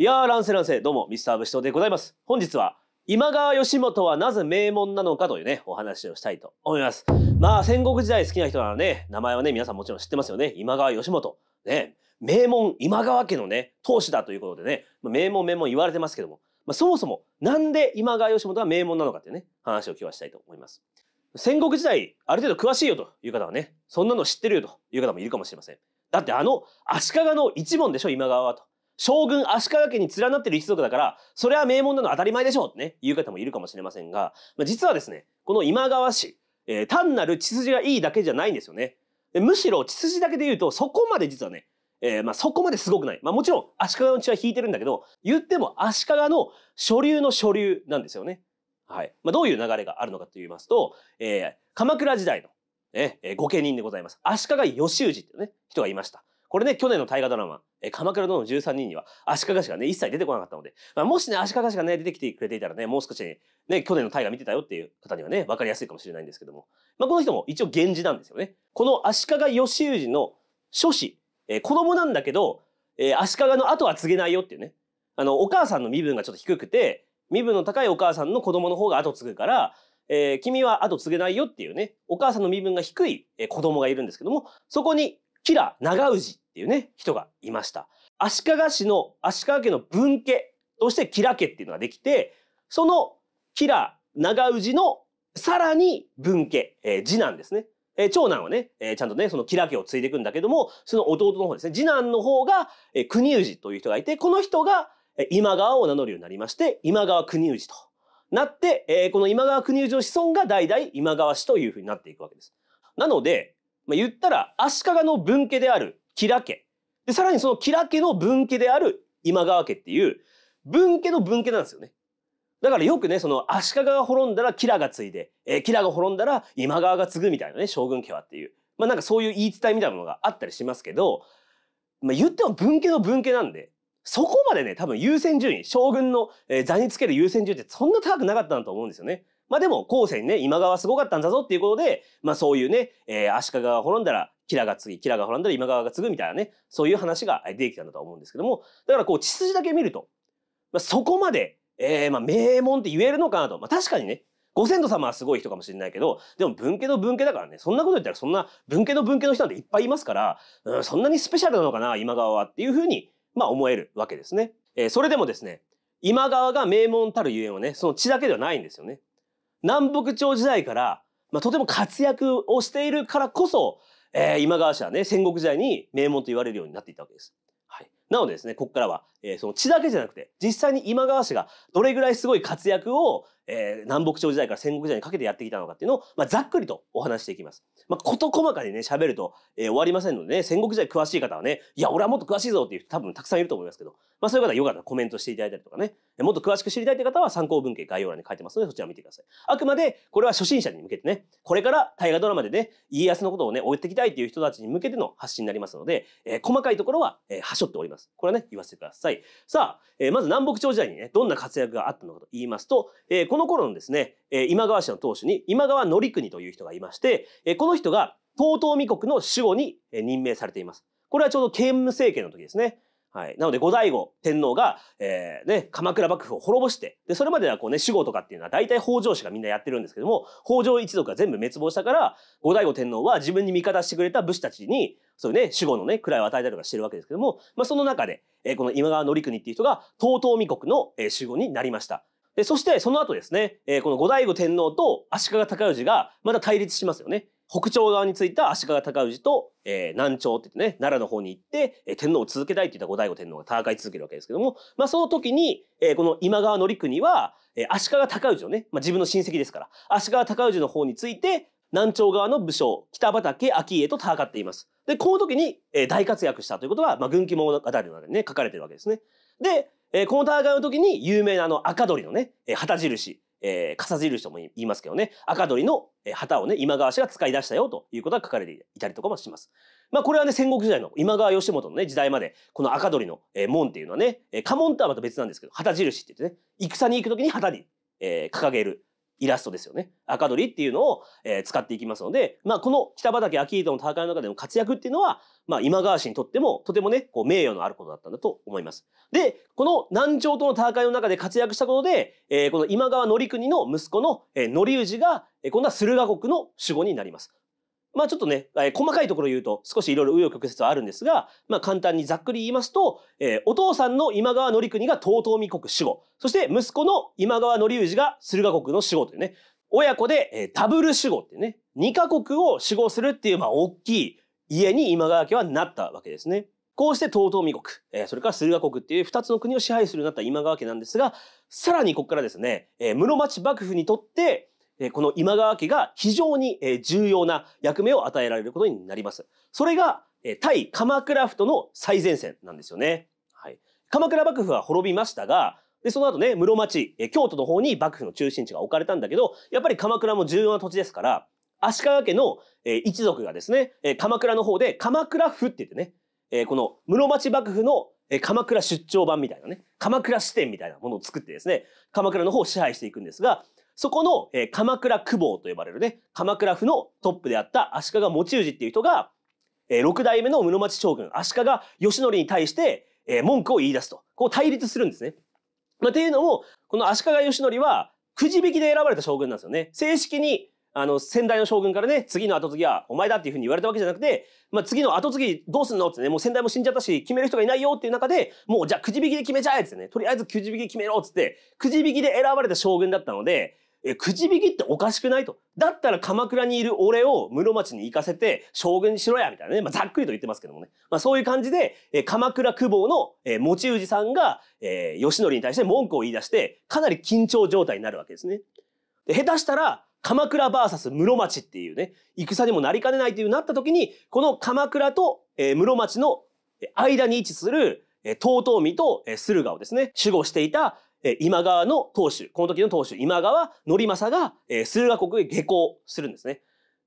いやー乱世乱世どうもミスター武士刀でございます本日は今川義元はなぜ名門なのかというねお話をしたいと思いますまあ戦国時代好きな人ならね名前はね皆さんもちろん知ってますよね今川義元ね名門今川家のね当主だということでね名門名門言われてますけども、まあ、そもそもなんで今川義元が名門なのかっていうね話を今日はしたいと思います戦国時代ある程度詳しいよという方はねそんなの知ってるよという方もいるかもしれませんだってあの足利の一門でしょ今川はと将軍足利家に連なってる一族だから、それは名門なの当たり前でしょうってね、言う方もいるかもしれませんが、まあ、実はですね、この今川氏、えー、単なる血筋がいいだけじゃないんですよね。でむしろ血筋だけで言うと、そこまで実はね、えー、まあそこまですごくない。まあもちろん足利の血は引いてるんだけど、言っても足利の所流の所流なんですよね。はい。まあどういう流れがあるのかと言いますと、えー、鎌倉時代の、えー、御家人でございます。足利義氏っていうね、人がいました。これね、去年の大河ドラマ、え鎌倉殿の13人には、足利氏がね、一切出てこなかったので、まあ、もしね、足利氏がね、出てきてくれていたらね、もう少しね、ね去年の大河見てたよっていう方にはね、わかりやすいかもしれないんですけども、まあ、この人も一応源氏なんですよね。この足利義氏の諸子、え子供なんだけど、え足利の後は告げないよっていうね、あの、お母さんの身分がちょっと低くて、身分の高いお母さんの子供の方が後継ぐから、えー、君は後継げないよっていうね、お母さんの身分が低い、え子供がいるんですけども、そこに、キラ、長氏っていうね人がいました足利氏の足利家の分家として吉良家っていうのができてその吉良長氏のさらに分家、えー、次男ですね、えー、長男はね、えー、ちゃんとねその吉良家を継いでいくんだけどもその弟の方ですね次男の方が、えー、国氏という人がいてこの人が今川を名乗るようになりまして今川国氏となって、えー、この今川国氏の子孫が代々今川氏というふうになっていくわけです。なので、まあ、言ったら足利の分家である吉良家でさらにその吉良家の分家である今川家っていう分家の分家なんですよね。だからよくねその足利が滅んだら吉良が継いで、え吉良が滅んだら今川が継ぐみたいなね将軍家はっていう、まあ、なんかそういう言い伝えみたいなものがあったりしますけど、まあ、言っても分家の分家なんでそこまでね多分優先順位将軍の、え座につける優先順位ってそんな高くなかったんだと思うんですよね。まあでも後世にね今川すごかったんだぞっていうことで、まあ、そういうね、えー、足利が滅んだらキラが次、キラが滅んだら今川が継ぐみたいなね、そういう話が出てきたんだと思うんですけども、だからこう血筋だけ見ると、まあ、そこまで、えー、まあ名門って言えるのかなと。まあ確かにね、ご先祖様はすごい人かもしれないけど、でも文系の文系だからね、そんなこと言ったらそんな文系の文系の人なんていっぱいいますから、うん、そんなにスペシャルなのかな、今川はっていうふうに、まあ思えるわけですね。えー、それでもですね、今川が名門たるゆえんはね、その血だけではないんですよね。南北朝時代から、まあ、とても活躍をしているからこそ、えー、今川氏はね、戦国時代に名門と言われるようになっていたわけです。はい。なのでですね、ここからは、えー、その血だけじゃなくて、実際に今川氏がどれぐらいすごい活躍を、えー、南北朝時代から戦国時代にかけてやってきたのかっていうのを、まあ、ざっくりとお話していきます。まあ、事細かにね、喋ると、えー、終わりませんのでね、戦国時代詳しい方はね、いや、俺はもっと詳しいぞっていう人多分たくさんいると思いますけど、まあ、そういう方はよかったらコメントしていただいたりとかね、もっと詳しく知りたいという方は参考文献概要欄に書いてますので、そちらを見てください。あくまで、これは初心者に向けてね、これから大河ドラマでね、家康のことをね、追ってきたいっていう人たちに向けての発信になりますので、えー、細かいところは、えー、はしょっております。これはね、言わせてください。さあ、えー、まず南北朝時代にね、どんな活躍があったのかと言いますと、えー、このの頃のですね、え今川氏の当主に今川則国という人がいまして、えこの人が東東未国の守護に任命されています。これはちょうど建務政権の時ですね。はい。なので、後醍醐天皇が、えー、ね、鎌倉幕府を滅ぼして、で、それまではこうね、守護とかっていうのは大体北条氏がみんなやってるんですけども、北条一族が全部滅亡したから、後醍醐天皇は自分に味方してくれた武士たちに、そういうね、守護のね、位を与えたりとかしてるわけですけども、まあ、その中で、えー、この今川則国っていう人が、東東未国の、えー、守護になりました。で、そしてその後ですね、えー、この後醍醐天皇と足利尊氏がまた対立しますよね。北朝側についた足利尊氏と、えー、南朝って言ってね、奈良の方に行って、えー、天皇を続けたいって言った後醍醐天皇が戦い続けるわけですけども、まあその時に、えー、この今川の陸には、えー、足利尊氏をね、まあ自分の親戚ですから、足利尊氏の方について、南朝側の武将、北畠顕家と戦っています。で、この時に、えー、大活躍したということが、まあ、軍記物語の中でね、書かれてるわけですね。で、えー、この戦いの時に有名なあの赤鳥のね、えー、旗印、えー、傘印とも言いますけどね、赤鳥の旗をね、今川氏が使い出したよということが書かれていたりとかもします。まあこれはね、戦国時代の今川義元のね、時代まで、この赤鳥の、えー、門っていうのはね、えー、家紋とはまた別なんですけど、旗印って言ってね、戦に行く時に旗に、えー、掲げる、イラストですよね。赤鳥っていうのを、えー、使っていきますので、まあ、この北畠顕人の戦いの中での活躍っていうのは、まあ、今川氏にとってもとてもね、こう名誉のあることだったんだと思います。で、この南朝との戦いの中で活躍したことで、えー、この今川範国の息子の、えー、則氏が、えー、今度は駿河国の守護になります。まあちょっとね、えー、細かいところを言うと少しいろいろ紆余曲折はあるんですが、まあ簡単にざっくり言いますと、えー、お父さんの今川範国が東東国守護、そして息子の今川範氏が駿河国の守護というね、親子で、えー、ダブル守護っていうね、2カ国を守護するっていう、まあ大きい家に今川家はなったわけですね。こうして東東国、えー、それから駿河国っていう2つの国を支配するようになった今川家なんですが、さらにここからですね、えー、室町幕府にとって、この今川家が非常に重要な役目を与えられることになります。それが対鎌倉府との最前線なんですよね。はい、鎌倉幕府は滅びましたが、で、その後ね、室町、京都の方に幕府の中心地が置かれたんだけど、やっぱり鎌倉も重要な土地ですから、足利家の一族がですね、鎌倉の方で鎌倉府って言ってね、この室町幕府の鎌倉出張版みたいなね、鎌倉支店みたいなものを作ってですね、鎌倉の方を支配していくんですが、そこの、えー、鎌倉久保と呼ばれるね、鎌倉府のトップであった足利持氏っていう人が、えー、6代目の室町将軍足利義教に対して、えー、文句を言い出すと。こう対立するんですね。まあ、っていうのも、この足利義教はくじ引きで選ばれた将軍なんですよね。正式にあの、先代の将軍からね、次の後継ぎはお前だっていうふうに言われたわけじゃなくて、まあ、次の後継ぎどうすんのってね、もう先代も死んじゃったし、決める人がいないよっていう中で、もうじゃあくじ引きで決めちゃえってね、とりあえずくじ引き決めろっつって、くじ引きで選ばれた将軍だったので、え、くじ引きっておかしくないと。だったら鎌倉にいる俺を室町に行かせて将軍にしろや、みたいなね。まあ、ざっくりと言ってますけどもね。まあ、そういう感じで、え、鎌倉久保の、え、持ち氏さんが、えー、義則に対して文句を言い出して、かなり緊張状態になるわけですね。で、下手したら、鎌倉 VS 室町っていうね、戦にもなりかねないというなった時に、この鎌倉と、え室町の間に位置する、え遠江と、え駿河をですね、守護していたえ今川の当主、この時の当主、今川則政が、え駿河国へ下校するんですね。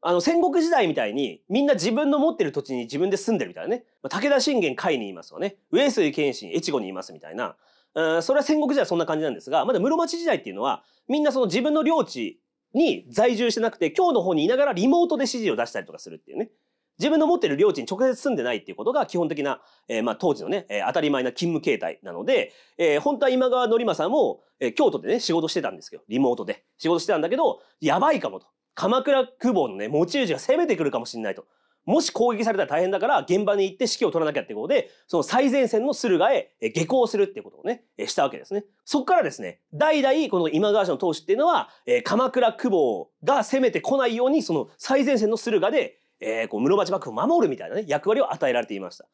あの、戦国時代みたいに、みんな自分の持ってる土地に自分で住んでるみたいなね。ま武田信玄甲斐にいますよね。上杉謙信越後にいますみたいな。うん、それは戦国時代はそんな感じなんですが、まだ室町時代っていうのは、みんなその自分の領地に在住してなくて、京の方にいながらリモートで指示を出したりとかするっていうね。自分の持ってる領地に直接住んでないっていうことが基本的な、えー、まあ当時のね、えー、当たり前な勤務形態なので、えー、本当は今川のりまさんも、えー、京都でね、仕事してたんですけど、リモートで仕事してたんだけど、やばいかもと。鎌倉久保のね、持ち主が攻めてくるかもしれないと。もし攻撃されたら大変だから、現場に行って指揮を取らなきゃってことで、その最前線の駿河へ下校するってことをね、したわけですね。そこからですね、代々この今川氏の当主っていうのは、鎌倉久保が攻めてこないように、その最前線の駿河でえー、こう室町幕府を守るみたいなね役割を与えられていました。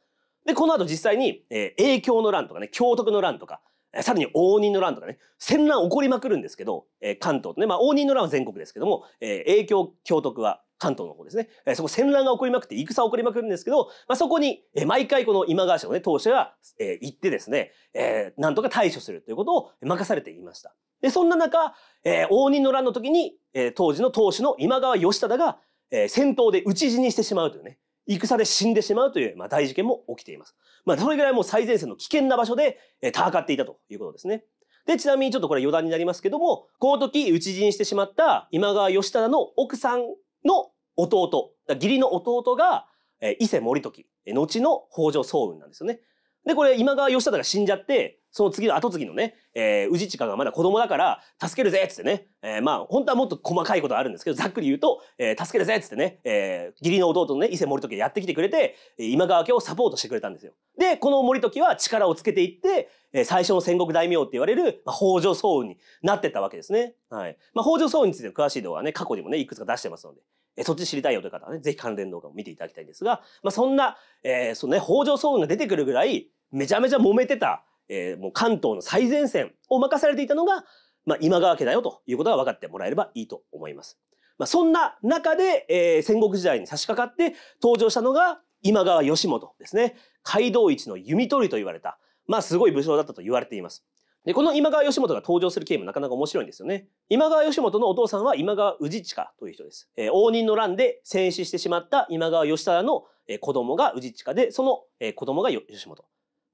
でこの後実際に、えー、永享の乱とかね教徳の乱とか、えー、さらに応仁の乱とかね戦乱起こりまくるんですけど、えー、関東とね、まあ、応仁の乱は全国ですけども、えー、永享教徳は関東の方ですね、えー、そこ戦乱が起こりまくって戦起こりまくるんですけど、まあ、そこに、えー、毎回この今川氏のね当主が、えー、行ってですね、えー、なんとか対処するということを任されていました。でそんな中、えー、応仁の乱の時に、えー、当時の当主の今川義忠がえー、戦闘で討ち死にしてしまうというね、戦で死んでしまうという、まあ、大事件も起きています。まあ、それぐらいもう最前線の危険な場所で、えー、戦っていたということですね。で、ちなみにちょっとこれ余談になりますけども、この時討ち死にしてしまった今川義忠の奥さんの弟、だ義理の弟が、えー、伊勢森時、後の北条早雲なんですよね。で、これ今川義忠が死んじゃって、その次の後継ぎのね、えー、宇治近下がまだ子供だから、助けるぜっつってね、えー、まあ、本当はもっと細かいことあるんですけど、ざっくり言うと、えー、助けるぜっつってね、えー、義理の弟のね、伊勢森時やってきてくれて、今川家をサポートしてくれたんですよ。で、この森時は力をつけていって、え最初の戦国大名って言われる、まあ、北条早雲になってったわけですね。はい。まあ、北条早雲について詳しい動画はね、過去にもね、いくつか出してますので、えそっち知りたいよという方はね、ぜひ関連動画を見ていただきたいんですが、まあ、そんな、えー、そのね、北条早雲が出てくるぐらい、めちゃめちゃ揉めてた、えー、もう関東の最前線を任されていたのが、まあ、今川家だよということが分かってもらえればいいと思います。まあ、そんな中で、えー、戦国時代に差し掛かって登場したのが今川義元ですね。街道一の弓取りと言われた、まあすごい武将だったと言われています。で、この今川義元が登場するゲームなかなか面白いんですよね。今川義元のお父さんは今川氏親という人です。えー、応仁の乱で戦死してしまった今川義忠の、え子供が氏親で、その、え子供が義元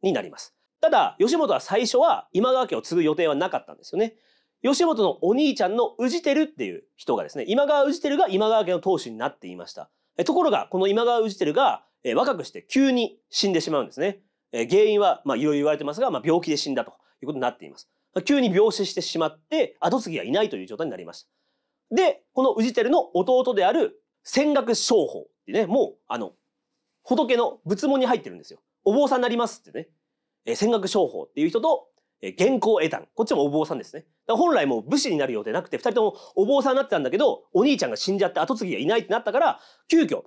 になります。ただ、吉本は最初は今川家を継ぐ予定はなかったんですよね。吉本のお兄ちゃんの氏輝っていう人がですね、今川氏輝が今川家の当主になっていました。ところが、この今川氏輝が、え若くして急に死んでしまうんですね。え原因は、まあいろいろ言われてますが、まあ病気で死んだということになっています。急に病死してしまって、後継ぎがいないという状態になりました。で、この氏輝の弟である仙学商法ってね、もう、あの、仏の仏門に入ってるんですよ。お坊さんになりますってね。えー、戦学商法っていう人と、えー、元寇英単。こっちもお坊さんですね。だから本来もう武士になる予定なくて、二人ともお坊さんになってたんだけど、お兄ちゃんが死んじゃって後継ぎがいないってなったから、急遽、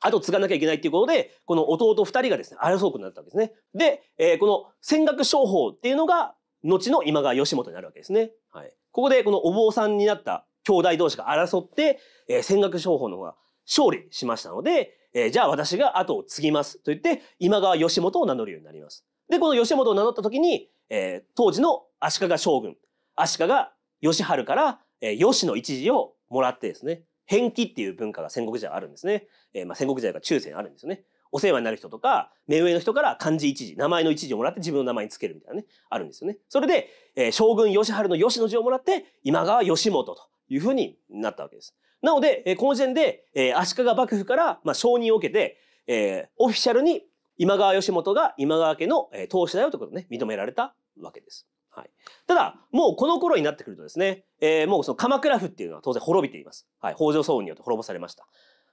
後継がなきゃいけないっていうことで、この弟二人がですね、争うくなったわけですね。で、えー、この戦学商法っていうのが、後の今川義元になるわけですね。はい。ここで、このお坊さんになった兄弟同士が争って、えー、戦学商法の方が勝利しましたので、えー、じゃあ私が後を継ぎますと言って、今川義元を名乗るようになります。で、この義元を名乗った時に、えー、当時の足利将軍、足利義春から、えー、義の一時をもらってですね、返気っていう文化が戦国時代あるんですね。えー、まあ、戦国時代が中世にあるんですよね。お世話になる人とか、目上の人から漢字一字、名前の一字をもらって自分の名前につけるみたいなね、あるんですよね。それで、えー、将軍義春の義の字をもらって、今川義元というふうになったわけです。なので、えー、この時点で、えー、足利幕府から、まあ、承認を受けて、えー、オフィシャルに今川義元が今川家の当主だよということをね、認められたわけです。はい、ただ、もうこの頃になってくるとですね、えー、もうその鎌倉府っていうのは当然滅びています。はい、北条早雲によって滅ぼされました。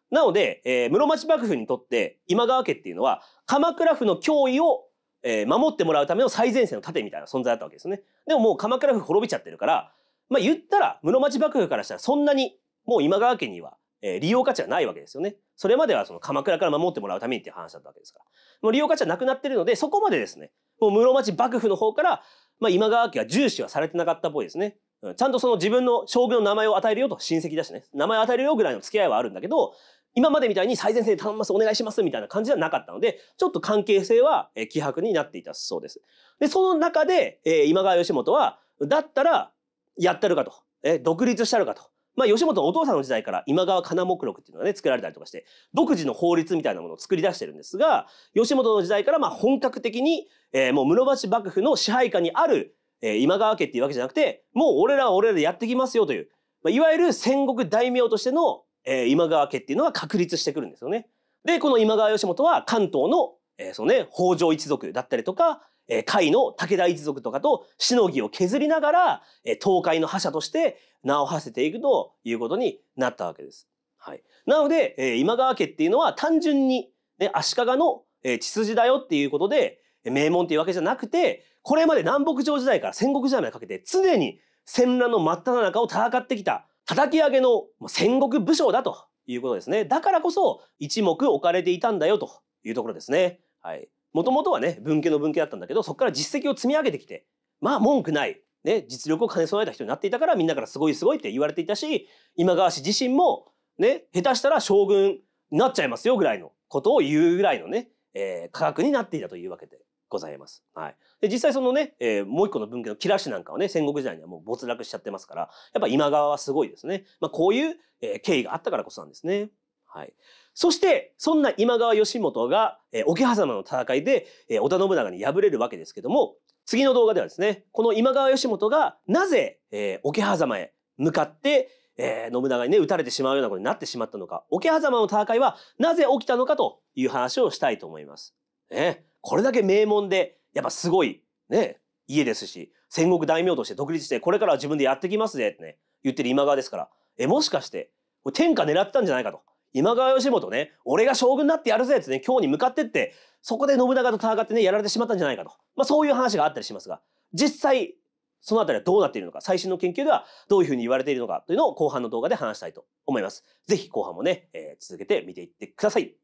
なので、えー、室町幕府にとって今川家っていうのは鎌倉府の脅威を、え守ってもらうための最前線の盾みたいな存在だったわけですね。でももう鎌倉府滅びちゃってるから、まあ言ったら室町幕府からしたらそんなにもう今川家にはえー、利用価値はないわけですよね。それまではその鎌倉から守ってもらうためにっていう話だったわけですから。もう利用価値はなくなってるので、そこまでですね、もう室町幕府の方から、まあ、今川家は重視はされてなかったっぽいですね。ちゃんとその自分の将軍の名前を与えるよと親戚だしね、名前を与えるよぐらいの付き合いはあるんだけど、今までみたいに最前線で頼んます、お願いしますみたいな感じではなかったので、ちょっと関係性は希薄になっていたそうです。で、その中で、え今川義元は、だったら、やったるかと、え独立したるかと、まあ、吉本のお父さんの時代から今川金目録っていうのがね、作られたりとかして、独自の法律みたいなものを作り出してるんですが、吉本の時代からまあ本格的に、えー、もう室橋幕府の支配下にある、えー、今川家っていうわけじゃなくて、もう俺らは俺らでやってきますよという、まあ、いわゆる戦国大名としての、えー、今川家っていうのが確立してくるんですよね。で、この今川義元は関東の、えー、そのね、北条一族だったりとか、えー、甲斐の武田一族とかとしのぎを削りながら、えー、東海の覇者として、名を馳せていくということになったわけです。はい、なので、えー、今川家っていうのは単純に、ね、足利の、えー、血筋だよっていうことで名門っていうわけじゃなくてこれまで南北朝時代から戦国時代までかけて常に戦乱の真っ只中を戦ってきた叩き上げの戦国武将だということですね。だからこそ一目置かれていたんだよというところですね。はい。もともとはね、文系の文系だったんだけど、そこから実績を積み上げてきて、まあ文句ない。ね、実力を兼ね備えた人になっていたからみんなからすごいすごいって言われていたし今川氏自身も、ね、下手したら将軍になっちゃいますよぐらいのことを言うぐらいのね、えー、価格になっていたというわけでございます。はい、で実際そのね、えー、もう一個の文献の吉良氏なんかはね戦国時代にはもう没落しちゃってますからやっぱ今川はすごいですね。まあ、こういう、えー、経緯があったからこそなんですね。はい、そしてそんな今川義元が、えー、桶狭間の戦いで、えー、織田信長に敗れるわけですけども次の動画ではですね、この今川義元がなぜ、えー、桶狭間へ向かって、えー、信長にね、撃たれてしまうようなことになってしまったのか、桶狭間の戦いはなぜ起きたのかという話をしたいと思います。ね、これだけ名門で、やっぱすごい、ね、家ですし、戦国大名として独立して、これからは自分でやってきますぜってね、言ってる今川ですから、え、もしかして、天下狙ってたんじゃないかと。今川義元ね、俺が将軍になってやるぜってね、今日に向かってって、そこで信長と戦ってね、やられてしまったんじゃないかと。まあそういう話があったりしますが、実際、その辺りはどうなっているのか、最新の研究ではどういうふうに言われているのかというのを後半の動画で話したいと思います。ぜひ後半もね、えー、続けて見ていってください。